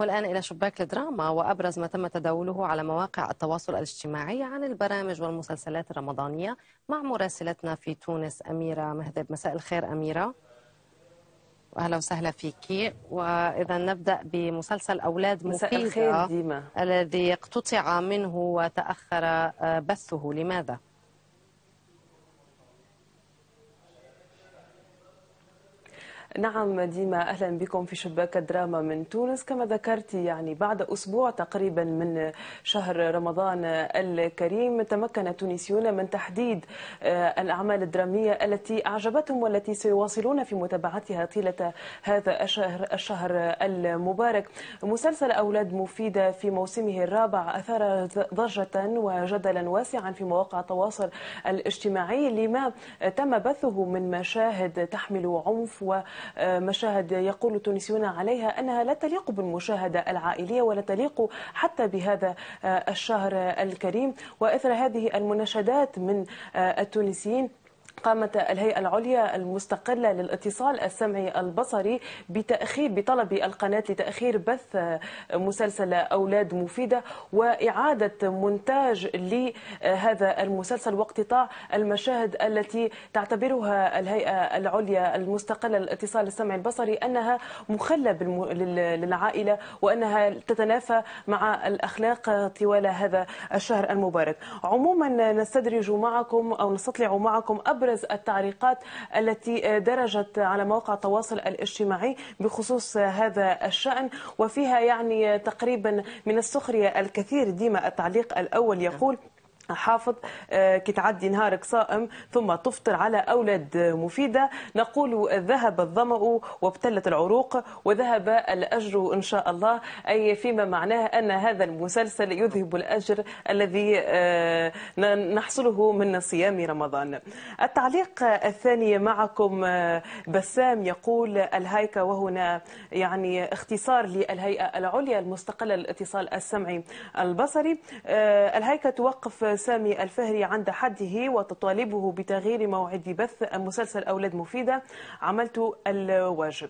والآن إلى شباك الدراما وأبرز ما تم تداوله على مواقع التواصل الاجتماعي عن البرامج والمسلسلات الرمضانية مع مراسلتنا في تونس أميرة مهدب مساء الخير أميرة أهلا وسهلا فيك واذا نبدا بمسلسل اولاد مفيدة الذي اقتطع منه وتاخر آه، بثه لماذا؟ نعم ديما أهلا بكم في شباك الدراما من تونس كما ذكرت يعني بعد أسبوع تقريبا من شهر رمضان الكريم تمكن التونسيون من تحديد آه، الأعمال الدرامية التي أعجبتهم والتي سيواصلون في متابعتها طيلة هذا الشهر, الشهر المبارك مسلسل أولاد مفيدة في موسمه الرابع أثار ضجة وجدلا واسعا في مواقع التواصل الاجتماعي لما تم بثه من مشاهد تحمل عنف و آه، مشاهد يقول التونسيون عليها أنها لا تليق بالمشاهدة العائلية ولا تليق حتى بهذا آه، الشهر الكريم وإثر هذه المناشدات من آه، التونسيين قامت الهيئة العليا المستقلة للاتصال السمعي البصري بتأخير بطلب القناة لتأخير بث مسلسل أولاد مفيدة وإعادة مونتاج لهذا المسلسل واقتطاع المشاهد التي تعتبرها الهيئة العليا المستقلة للاتصال السمعي البصري أنها مخلة للعائلة وأنها تتنافى مع الأخلاق طوال هذا الشهر المبارك عموما نستدرج معكم أو نستطلع معكم أبرز أبرز التعليقات التي درجت على مواقع التواصل الاجتماعي بخصوص هذا الشأن وفيها يعني تقريبا من السخرية الكثير ديما التعليق الأول يقول حافظ آه، كتعدي نهارك صائم ثم تفطر على أولاد مفيدة نقول ذهب الظمأ وابتلت العروق وذهب الأجر إن شاء الله أي فيما معناه أن هذا المسلسل يذهب الأجر الذي آه، نحصله من صيام رمضان التعليق الثاني معكم آه، بسام يقول الهيكة وهنا يعني اختصار للهيئة العليا المستقلة للاتصال السمعي البصري الهيكة توقف سامي الفهري عند حده وتطالبه بتغيير موعد بث مسلسل أولاد مفيدة عملت الواجب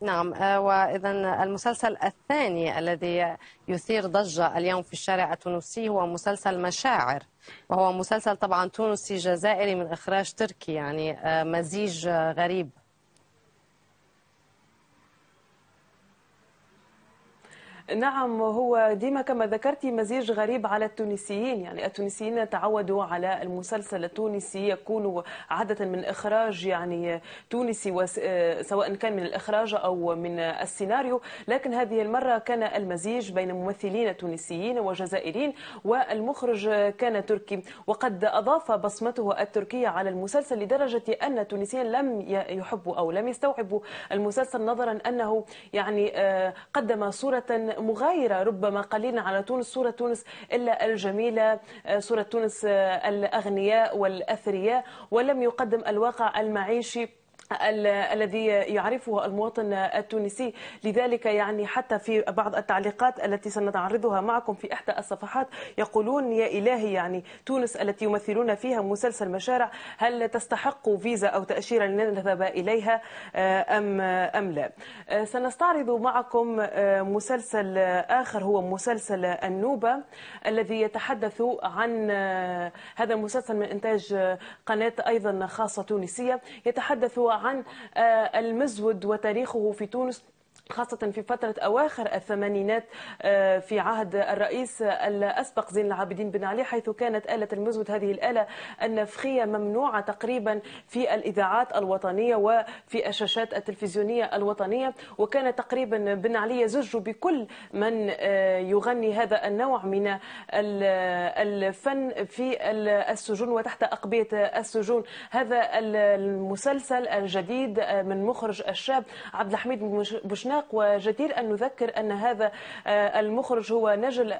نعم آه، وإذا المسلسل الثاني الذي يثير ضجة اليوم في الشارع التونسي هو مسلسل مشاعر وهو مسلسل طبعا تونسي جزائري من إخراج تركي يعني آه، مزيج آه، غريب نعم هو ديما كما ذكرتي مزيج غريب على التونسيين يعني التونسيين تعودوا على المسلسل التونسي يكون عادة من إخراج يعني تونسي سواء كان من الإخراج أو من السيناريو لكن هذه المرة كان المزيج بين ممثلين تونسيين وجزائريين والمخرج كان تركي وقد أضاف بصمته التركية على المسلسل لدرجة أن التونسيين لم يحبوا أو لم يستوعبوا المسلسل نظرا أنه يعني آه، قدم صورة مغايرة ربما قليلا على تونس صورة تونس إلا الجميلة صورة آه، تونس آه، الأغنياء والأثرياء ولم يقدم الواقع المعيشي الذي يعرفه المواطن التونسي لذلك يعني حتى في بعض التعليقات التي سنتعرضها معكم في إحدى الصفحات يقولون يا إلهي يعني تونس التي يمثلون فيها مسلسل مشارع هل تستحق فيزا أو تأشيرة لنذهب إليها آه، أم أم لا آه، سنستعرض معكم آه، مسلسل آخر هو مسلسل النوبة الذي يتحدث عن هذا المسلسل من إنتاج قناة أيضا خاصة تونسية يتحدث عن آه، المزود وتاريخه في تونس خاصة في فترة أواخر الثمانينات آه، في عهد الرئيس الأسبق زين العابدين بن علي حيث كانت آلة المزود هذه الآلة النفخية ممنوعة تقريبا في الإذاعات الوطنية وفي الشاشات التلفزيونية الوطنية وكان تقريبا بن علي يزج بكل من آه، يغني هذا النوع من الفن في السجون وتحت أقبية السجون هذا المسلسل الجديد آه، من مخرج الشاب عبد الحميد بن مشناق وجدير أن نذكر أن هذا آه، المخرج هو نجل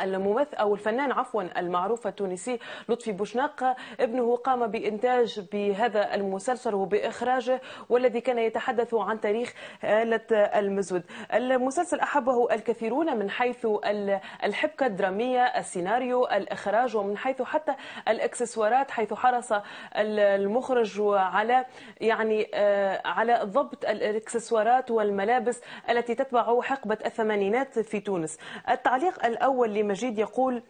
الممثل او الفنان عفوا المعروف التونسي لطفي بوشناق ابنه قام بانتاج بهذا المسلسل وباخراجه والذي كان يتحدث عن تاريخ آلة المزود المسلسل احبه الكثيرون من حيث الحبكه الدراميه السيناريو الاخراج ومن حيث حتى الاكسسوارات حيث حرص المخرج على يعني آه، على ضبط الاكسسوارات والملابس التي تتبع حقبه الثمانينات في تونس التعليق الاول مجيد يقول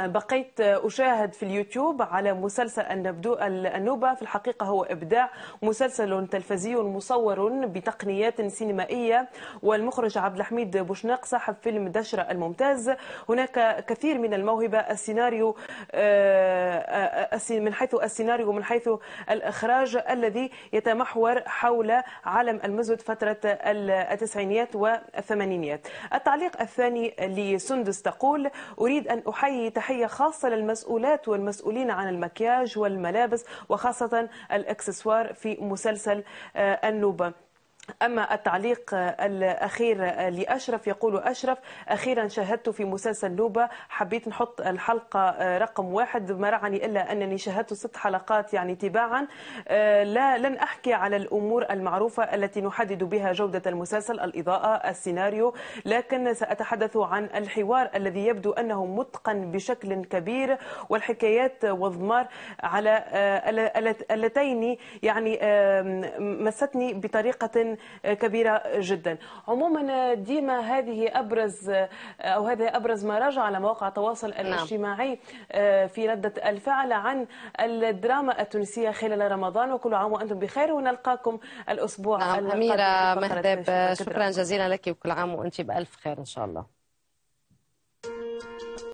بقيت أشاهد في اليوتيوب على مسلسل النبدو النوبة في الحقيقة هو إبداع مسلسل تلفزي مصور بتقنيات سينمائية والمخرج عبد الحميد بوشناق صاحب فيلم دشرة الممتاز هناك كثير من الموهبة السيناريو آه، آه، من حيث السيناريو ومن حيث الإخراج الذي يتمحور حول عالم المزود فترة التسعينيات والثمانينيات التعليق الثاني لسندس تقول أريد أن أحيي تحية خاصة للمسؤولات والمسؤولين عن المكياج والملابس وخاصة الأكسسوار في مسلسل آه، النوبة أما التعليق الأخير لأشرف يقول أشرف أخيرا شاهدت في مسلسل لوبا حبيت نحط الحلقة رقم واحد ما رعني إلا أنني شاهدت ست حلقات يعني تباعا آه، لا لن أحكي على الأمور المعروفة التي نحدد بها جودة المسلسل الإضاءة السيناريو لكن سأتحدث عن الحوار الذي يبدو أنه متقن بشكل كبير والحكايات والضمار على آه، اللتين يعني آه، مستني بطريقة كبيرة جدا عموما آه، ديما هذه أبرز آه، أو هذا أبرز ما رجع على مواقع التواصل نعم. الاجتماعي آه، في ردة الفعل عن الدراما التونسية خلال رمضان وكل عام وأنتم بخير ونلقاكم الأسبوع نعم أميرة مهدب شكرا جزيلا لك وكل عام وأنت بألف خير إن شاء الله